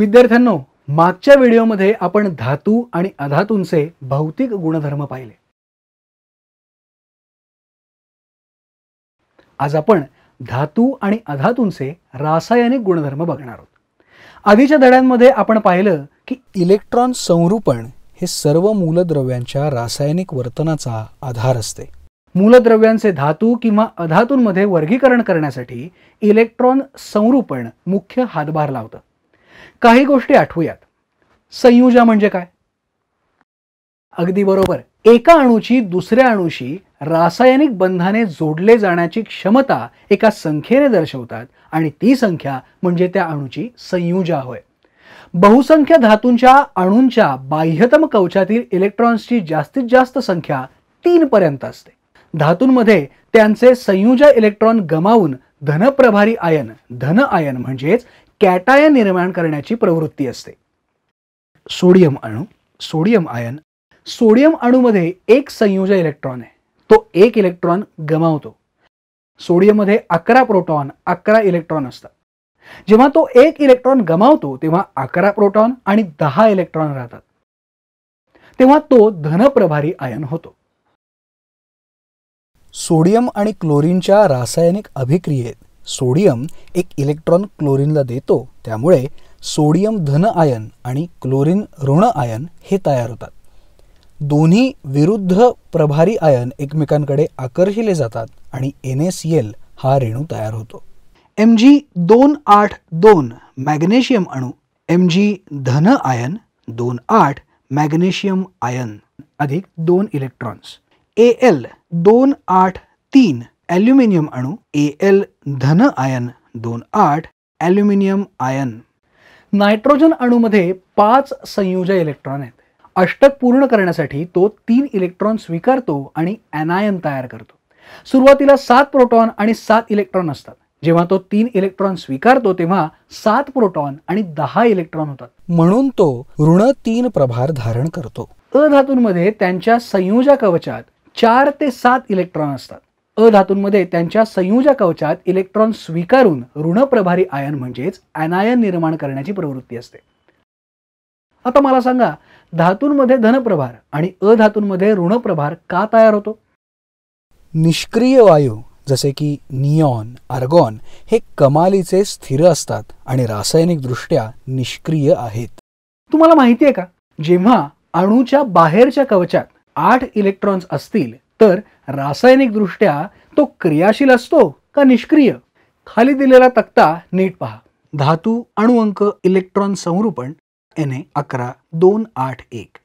विद्यार्थ्यांनो मागच्या व्हिडिओमध्ये आपण धातू आणि अधातूंचे भौतिक गुणधर्म पाहिले आज आपण धातू आणि अधातूंचे रासायनिक गुणधर्म बघणार आहोत आधीच्या धड्यांमध्ये आपण पाहिलं की इलेक्ट्रॉन संरूपण हे सर्व मूलद्रव्यांच्या रासायनिक वर्तनाचा आधार असते मूलद्रव्यांचे धातू किंवा अधातूंमध्ये वर्गीकरण करण्यासाठी इलेक्ट्रॉन संरूपण मुख्य हातभार लावतं काही गोष्टी आठवूयात संयुजा म्हणजे काय अगदी बरोबर एका अणूची दुसऱ्या अणूशी रासायनिक बंधाने जोडले जाण्याची क्षमता एका संख्येने दर्शवतात आणि ती संख्या म्हणजे त्या अणूची संयुजा होय बहुसंख्य धातूंच्या अणूंच्या बाह्यतम कवचातील इलेक्ट्रॉन्सची जास्तीत जास्त संख्या पर्यंत असते धातूंमध्ये त्यांचे संयुजा इलेक्ट्रॉन गमावून धनप्रभारी आयन धन आयन म्हणजेच कॅटायन निर्माण करण्याची प्रवृत्ती असते सोडियम अणू सोडियम आयन सोडियम अणूमध्ये एक संयोज इलेक्ट्रॉन आहे तो एक इलेक्ट्रॉन गमावतो सोडियममध्ये अकरा प्रोटॉन अकरा इलेक्ट्रॉन असतात जेव्हा तो एक इलेक्ट्रॉन गमावतो तेव्हा अकरा प्रोटॉन आणि दहा इलेक्ट्रॉन राहतात तेव्हा तो धनप्रभारी आयन होतो सोडियम आणि क्लोरीनच्या रासायनिक अभिक्रियेत सोडियम एक इलेक्ट्रॉन क्लोरीनला देतो त्यामुळे सोडियम धन आयन आणि क्लोरीन ऋण आयन हे तयार होतात दोन्ही विरुद्ध प्रभारी आयन एकमेकांकडे आकर्षिले जातात आणि एन एस एल हा रेणू तयार होतो एम जी दोन आठ दोन मॅग्नेशियम अणू एम जी धन आयन दोन आठ मॅग्नेशियम आयन अधिक दोन इलेक्ट्रॉन्स ए एल दोन आठ तीन ॲल्युमिनियम अणू ए एल धन आयन दोन आठ ॲल्युमिनियम आयन नायट्रोजन अणूमध्ये पाच संयोजय इलेक्ट्रॉन आहेत अष्टक पूर्ण करण्यासाठी तो तीन इलेक्ट्रॉन स्वीकारतो आणि ॲनायन तयार करतो सुरुवातीला सात प्रोटॉन आणि सात इलेक्ट्रॉन असतात जेव्हा तो तीन इलेक्ट्रॉन स्वीकारतो तेव्हा सात प्रोटॉन आणि दहा इलेक्ट्रॉन होतात म्हणून तो ऋण तीन प्रभार धारण करतो अधातूंमध्ये त्यांच्या संयोजा कवचात चार ते सात इलेक्ट्रॉन असतात अधातूंमध्ये त्यांच्या संयुजा कवचात इलेक्ट्रॉन स्वीकारून ऋणप्रभारी आयन म्हणजेच अनायन निर्माण करण्याची प्रवृत्ती असते आता मला सांगा धातूंमध्ये धनप्रभार आणि अधातूंमध्ये ऋणप्रभार का तयार होतो निष्क्रिय वायू जसे की नियॉन आर्गॉन हे कमालीचे स्थिर असतात आणि रासायनिकदृष्ट्या निष्क्रिय आहेत तुम्हाला माहिती आहे का जेव्हा अणूच्या बाहेरच्या कवचात आठ इलेक्ट्रॉन्स असतील तर रासायनिकदृष्ट्या तो क्रियाशील असतो का निष्क्रिय खाली दिलेला तक्ता नीट पहा धातू अणुअंक इलेक्ट्रॉन संरूपण एन ए अकरा दोन आठ एक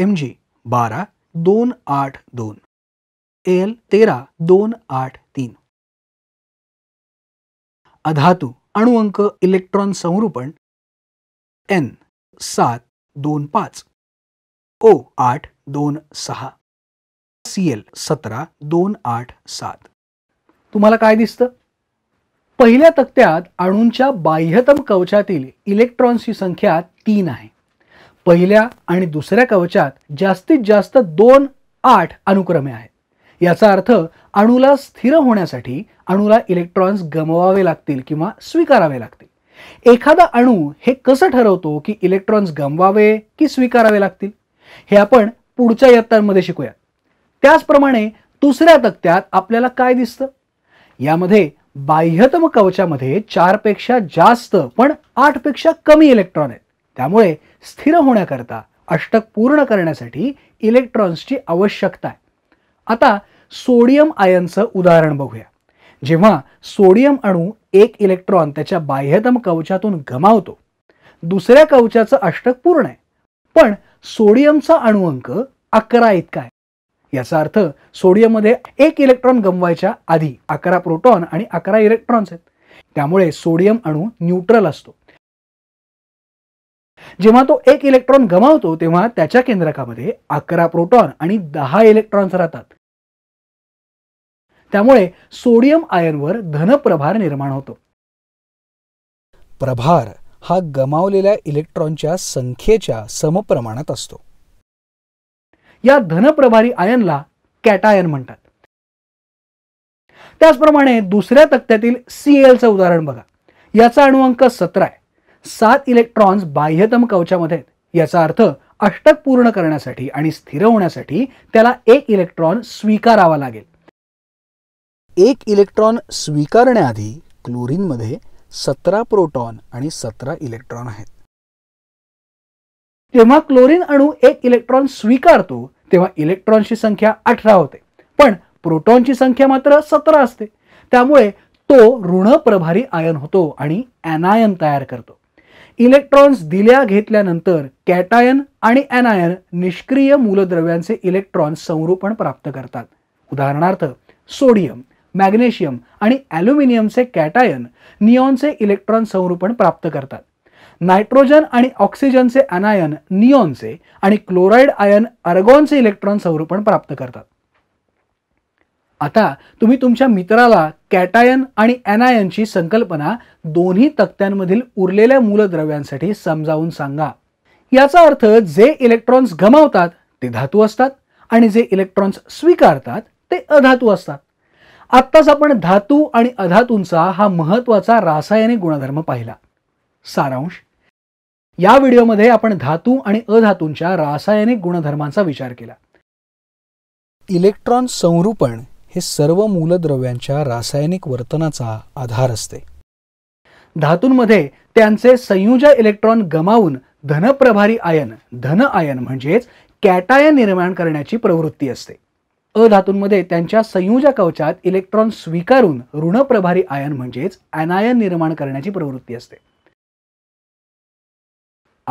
एम जी बारा दोन आठ दोन एल तेरा दोन आठ तीन अधातू अणुअंक इलेक्ट्रॉन संरूपण एन सात दोन पाच ओ आठ दोन सहा सी एल सतरा दोन आठ सात तुम्हाला काय दिसतं पहिल्या तक्त्यात अणूंच्या बाह्यतम कवचातील इलेक्ट्रॉन्सची संख्या तीन आहे पहिल्या आणि दुसऱ्या कवचात जास्तीत जास्त दोन आठ अनुक्रमे आहेत याचा अर्थ अणूला स्थिर होण्यासाठी अणूला इलेक्ट्रॉन्स गमवावे लागतील किंवा स्वीकारावे लागतील एखादा अणू हे कसं ठरवतो की इलेक्ट्रॉन्स गमवावे की स्वीकारावे लागतील हे आपण पुढच्या इयत्तांमध्ये शिकूयात त्याचप्रमाणे दुसऱ्या तक्त्यात आपल्याला काय दिसतं यामध्ये बाह्यतम कवचामध्ये चारपेक्षा जास्त पण आठपेक्षा कमी इलेक्ट्रॉन आहेत त्यामुळे स्थिर होण्याकरता अष्टक पूर्ण करण्यासाठी इलेक्ट्रॉन्सची आवश्यकता आहे आता सोडियम आयनचं उदाहरण बघूया जेव्हा सोडियम अणू एक इलेक्ट्रॉन त्याच्या बाह्यतम कवचातून गमावतो दुसऱ्या कवचाचं अष्टक पूर्ण आहे पण सोडियमचा अणुअंक अकरा इतका आहे याचा अर्थ सोडियममध्ये एक इलेक्ट्रॉन गमवायच्या आधी अकरा प्रोटॉन आणि अकरा इलेक्ट्रॉन्स आहेत त्यामुळे सोडियम अणू न्यूट्रल असतो जेव्हा तो एक इलेक्ट्रॉन गमावतो तेव्हा त्याच्या केंद्रकामध्ये अकरा प्रोटॉन आणि दहा इलेक्ट्रॉन्स राहतात त्यामुळे सोडियम आयनवर धन प्रभार निर्माण होतो प्रभार हा गमावलेल्या इलेक्ट्रॉनच्या संख्येच्या समप्रमाणात असतो या धनप्रभारी आयनला कॅटायन म्हणतात त्याचप्रमाणे दुसऱ्या तक्त्यातील सी एलचं उदाहरण बघा याचा अणुअंक सतरा आहे सात इलेक्ट्रॉन्स बाह्यतम कवचामध्ये आहेत याचा अर्थ अष्टक पूर्ण करण्यासाठी आणि स्थिर होण्यासाठी त्याला एक इलेक्ट्रॉन स्वीकारावा लागेल एक इलेक्ट्रॉन स्वीकारण्याआधी क्लोरीनमध्ये सतरा प्रोटॉन आणि सतरा इलेक्ट्रॉन आहेत तेव्हा क्लोरीन अणू एक इलेक्ट्रॉन स्वीकारतो तेव्हा इलेक्ट्रॉनची संख्या अठरा होते पण प्रोटॉनची संख्या मात्र सतरा असते त्यामुळे तो ऋण प्रभारी आयन होतो आणि अनायन तयार करतो इलेक्ट्रॉन्स दिल्या घेतल्यानंतर कॅटायन आणि ॲनायन निष्क्रिय मूलद्रव्यांचे इलेक्ट्रॉन संरूपण प्राप्त करतात उदाहरणार्थ सोडियम मॅग्नेशियम आणि ॲल्युमिनियमचे कॅटायन नियॉनचे इलेक्ट्रॉन संरूपण प्राप्त करतात नायट्रोजन आणि ऑक्सिजनचे अनायन नियोनचे आणि क्लोराईड आयन अर्गॉनचे इलेक्ट्रॉन संरूपण प्राप्त करतात आता तुम्ही तुमच्या मित्राला कॅटायन आणि अनायनची संकल्पना दोन्ही तक्त्यांमधील उरलेल्या मूलद्रव्यांसाठी समजावून सांगा याचा अर्थ जे इलेक्ट्रॉन्स गमावतात ते धातू असतात आणि जे इलेक्ट्रॉन्स स्वीकारतात ते अधातू असतात आत्ताच आपण धातू आणि अधातूंचा हा महत्त्वाचा रासायनिक गुणधर्म पाहिला सारांश या व्हिडिओमध्ये आपण धातू आणि अधातूंच्या रासायनिक गुणधर्मांचा विचार केला इलेक्ट्रॉन संरूपण हे सर्व मूलद्रव्यांच्या रासायनिक वर्तनाचा आधार असते धातूंमध्ये त्यांचे संयुज इलेक्ट्रॉन गमावून धनप्रभारी आयन धन आयन म्हणजेच कॅटायन निर्माण करण्याची प्रवृत्ती असते अधातूंमध्ये त्यांच्या संयुज कवचात इलेक्ट्रॉन स्वीकारून ऋणप्रभारी आयन म्हणजेच अनायन निर्माण करण्याची प्रवृत्ती असते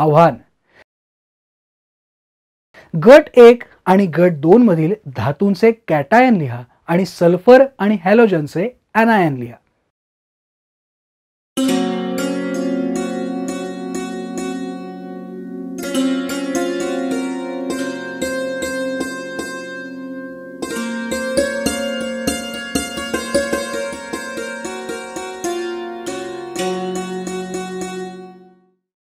आव्हान गट एक आणि गट दोन मधील धातूंचे कॅटायन लिहा आणि सल्फर आणि हॅलोजनचे अनायन लिहा